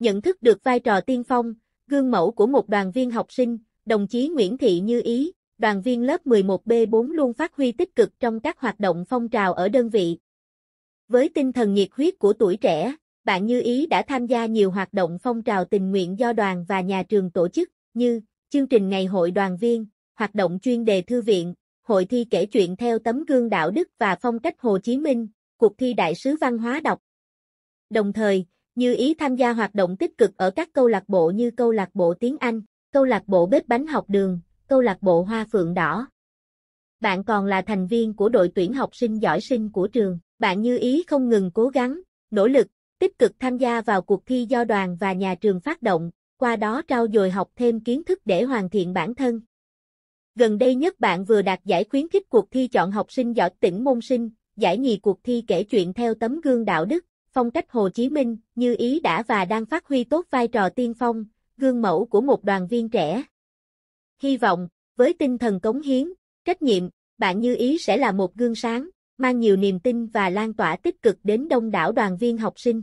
Nhận thức được vai trò tiên phong, gương mẫu của một đoàn viên học sinh, đồng chí Nguyễn Thị Như Ý, đoàn viên lớp 11B4 luôn phát huy tích cực trong các hoạt động phong trào ở đơn vị. Với tinh thần nhiệt huyết của tuổi trẻ, bạn Như Ý đã tham gia nhiều hoạt động phong trào tình nguyện do đoàn và nhà trường tổ chức, như chương trình ngày hội đoàn viên, hoạt động chuyên đề thư viện, hội thi kể chuyện theo tấm gương đạo đức và phong cách Hồ Chí Minh, cuộc thi đại sứ văn hóa đọc. Đồng thời, như ý tham gia hoạt động tích cực ở các câu lạc bộ như câu lạc bộ tiếng Anh, câu lạc bộ bếp bánh học đường, câu lạc bộ hoa phượng đỏ. Bạn còn là thành viên của đội tuyển học sinh giỏi sinh của trường. Bạn Như ý không ngừng cố gắng, nỗ lực, tích cực tham gia vào cuộc thi do đoàn và nhà trường phát động, qua đó trau dồi học thêm kiến thức để hoàn thiện bản thân. Gần đây nhất bạn vừa đạt giải khuyến khích cuộc thi chọn học sinh giỏi tỉnh môn sinh, giải nhì cuộc thi kể chuyện theo tấm gương đạo đức, phong cách Hồ Chí Minh, như ý đã và đang phát huy tốt vai trò tiên phong, gương mẫu của một đoàn viên trẻ. Hy vọng, với tinh thần cống hiến, trách nhiệm, bạn như ý sẽ là một gương sáng, mang nhiều niềm tin và lan tỏa tích cực đến đông đảo đoàn viên học sinh.